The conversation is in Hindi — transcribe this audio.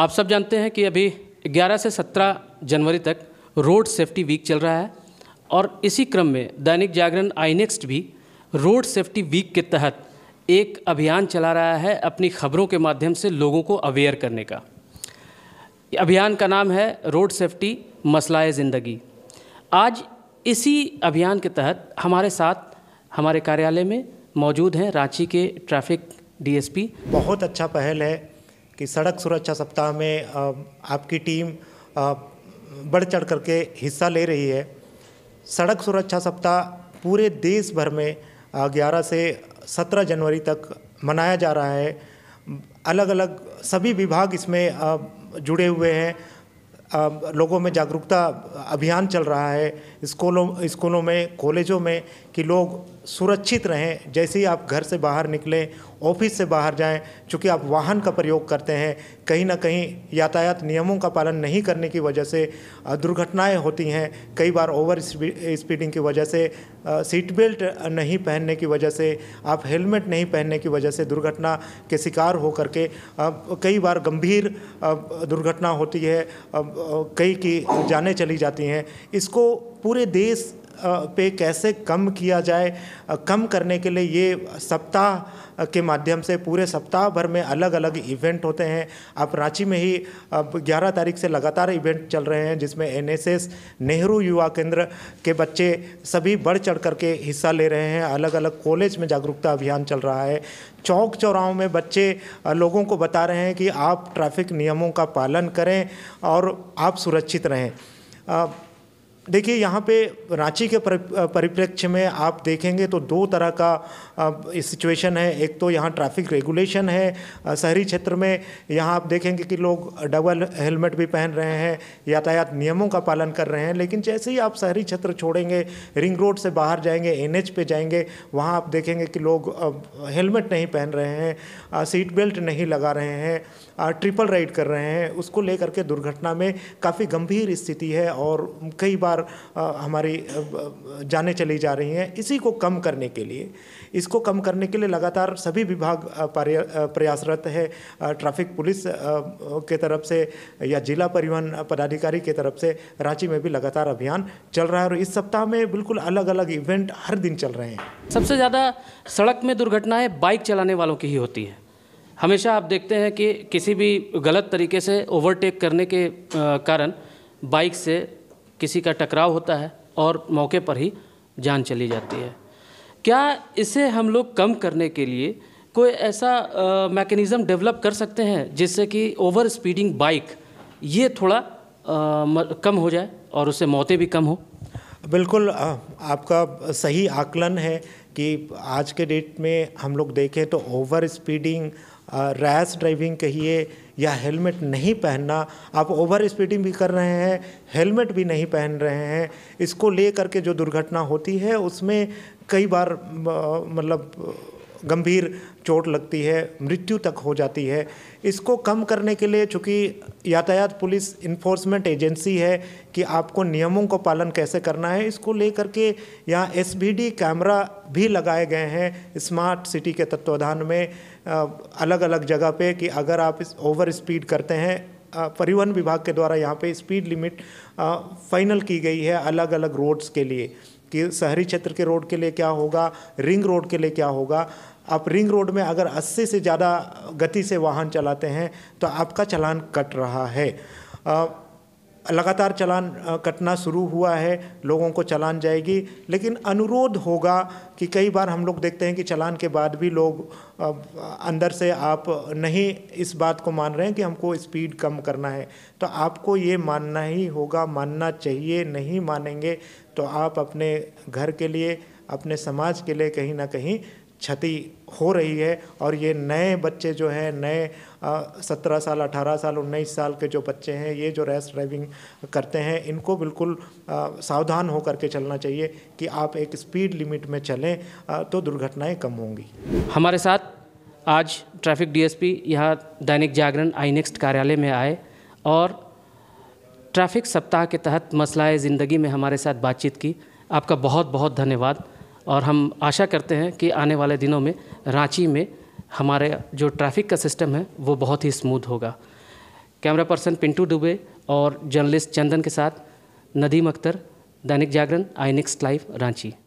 आप सब जानते हैं कि अभी 11 से 17 जनवरी तक रोड सेफ्टी वीक चल रहा है और इसी क्रम में दैनिक जागरण आई नेक्स्ट भी रोड सेफ्टी वीक के तहत एक अभियान चला रहा है अपनी खबरों के माध्यम से लोगों को अवेयर करने का अभियान का नाम है रोड सेफ्टी मसलाए ज़िंदगी आज इसी अभियान के तहत हमारे साथ हमारे कार्यालय में मौजूद हैं रांची के ट्रैफिक डीएसपी बहुत अच्छा पहल है कि सड़क सुरक्षा सप्ताह में आपकी टीम बढ़ चढ़ करके हिस्सा ले रही है सड़क सुरक्षा सप्ताह पूरे देश भर में 11 से 17 जनवरी तक मनाया जा रहा है अलग अलग सभी विभाग इसमें जुड़े हुए हैं लोगों में जागरूकता अभियान चल रहा है स्कूलों स्कूलों में कॉलेजों में कि लोग सुरक्षित रहें जैसे ही आप घर से बाहर निकलें ऑफिस से बाहर जाएं चूँकि आप वाहन का प्रयोग करते हैं कहीं ना कहीं यातायात नियमों का पालन नहीं करने की वजह से दुर्घटनाएं होती हैं कई बार ओवर स्पीडिंग की वजह से सीट बेल्ट नहीं पहनने की वजह से आप हेलमेट नहीं पहनने की वजह से दुर्घटना के शिकार हो करके कई बार गंभीर दुर्घटना होती है कई की जाने चली जाती हैं इसको पूरे देश पे कैसे कम किया जाए कम करने के लिए ये सप्ताह के माध्यम से पूरे सप्ताह भर में अलग अलग इवेंट होते हैं आप रांची में ही अब 11 तारीख से लगातार इवेंट चल रहे हैं जिसमें एनएसएस नेहरू युवा केंद्र के बच्चे सभी बढ़ चढ़ करके हिस्सा ले रहे हैं अलग अलग कॉलेज में जागरूकता अभियान चल रहा है चौक चौराहों में बच्चे लोगों को बता रहे हैं कि आप ट्रैफिक नियमों का पालन करें और आप सुरक्षित रहें देखिए यहाँ पे रांची के परिप्रेक्ष्य में आप देखेंगे तो दो तरह का सिचुएशन है एक तो यहाँ ट्रैफिक रेगुलेशन है शहरी क्षेत्र में यहाँ आप देखेंगे कि लोग डबल हेलमेट भी पहन रहे हैं यातायात नियमों का पालन कर रहे हैं लेकिन जैसे ही आप शहरी क्षेत्र छोड़ेंगे रिंग रोड से बाहर जाएंगे एन पे जाएंगे वहाँ आप देखेंगे कि लोग हेलमेट नहीं पहन रहे हैं सीट बेल्ट नहीं लगा रहे हैं ट्रिपल राइड कर रहे हैं उसको लेकर के दुर्घटना में काफ़ी गंभीर स्थिति है और कई बार बार हमारी जाने चली जा रही हैं इसी को कम करने के लिए इसको कम करने के लिए लगातार सभी विभाग प्रयासरत है ट्रैफिक पुलिस के तरफ से या जिला परिवहन पदाधिकारी के तरफ से रांची में भी लगातार अभियान चल रहा है और इस सप्ताह में बिल्कुल अलग अलग इवेंट हर दिन चल रहे हैं सबसे ज़्यादा सड़क में दुर्घटनाएं बाइक चलाने वालों की ही होती है हमेशा आप देखते हैं कि किसी भी गलत तरीके से ओवरटेक करने के कारण बाइक से किसी का टकराव होता है और मौके पर ही जान चली जाती है क्या इसे हम लोग कम करने के लिए कोई ऐसा मैकेनिज़्म डेवलप कर सकते हैं जिससे कि ओवर स्पीडिंग बाइक ये थोड़ा आ, कम हो जाए और उससे मौतें भी कम हो बिल्कुल आपका सही आकलन है कि आज के डेट में हम लोग देखें तो ओवर स्पीडिंग रैश ड्राइविंग कहिए या हेलमेट नहीं पहनना आप ओवर स्पीडिंग भी कर रहे हैं हेलमेट भी नहीं पहन रहे हैं इसको ले करके जो दुर्घटना होती है उसमें कई बार मतलब गंभीर चोट लगती है मृत्यु तक हो जाती है इसको कम करने के लिए चूँकि यातायात पुलिस इन्फोर्समेंट एजेंसी है कि आपको नियमों को पालन कैसे करना है इसको लेकर के यहाँ एस कैमरा भी लगाए गए हैं स्मार्ट सिटी के तत्वाधान में अलग अलग जगह पे कि अगर आप इस ओवर स्पीड करते हैं परिवहन विभाग के द्वारा यहाँ पे स्पीड लिमिट फाइनल की गई है अलग अलग रोड्स के लिए कि शहरी क्षेत्र के रोड के लिए क्या होगा रिंग रोड के लिए क्या होगा आप रिंग रोड में अगर 80 से ज़्यादा गति से वाहन चलाते हैं तो आपका चलान कट रहा है लगातार चलान कटना शुरू हुआ है लोगों को चलान जाएगी लेकिन अनुरोध होगा कि कई बार हम लोग देखते हैं कि चलान के बाद भी लोग अंदर से आप नहीं इस बात को मान रहे हैं कि हमको स्पीड कम करना है तो आपको ये मानना ही होगा मानना चाहिए नहीं मानेंगे तो आप अपने घर के लिए अपने समाज के लिए कहीं ना कहीं क्षति हो रही है और ये नए बच्चे जो हैं नए सत्रह साल अठारह साल उन्नीस साल के जो बच्चे हैं ये जो रेस ड्राइविंग करते हैं इनको बिल्कुल आ, सावधान होकर के चलना चाहिए कि आप एक स्पीड लिमिट में चलें आ, तो दुर्घटनाएं कम होंगी हमारे साथ आज ट्रैफिक डीएसपी यहाँ दैनिक जागरण आई नेक्स्ट कार्यालय में आए और ट्रैफिक सप्ताह के तहत मसलाए ज़िंदगी में हमारे साथ बातचीत की आपका बहुत बहुत धन्यवाद और हम आशा करते हैं कि आने वाले दिनों में रांची में हमारे जो ट्रैफिक का सिस्टम है वो बहुत ही स्मूथ होगा कैमरा पर्सन पिंटू दुबे और जर्नलिस्ट चंदन के साथ Nadeem Akhtar Dainik Jagran I next live Ranchi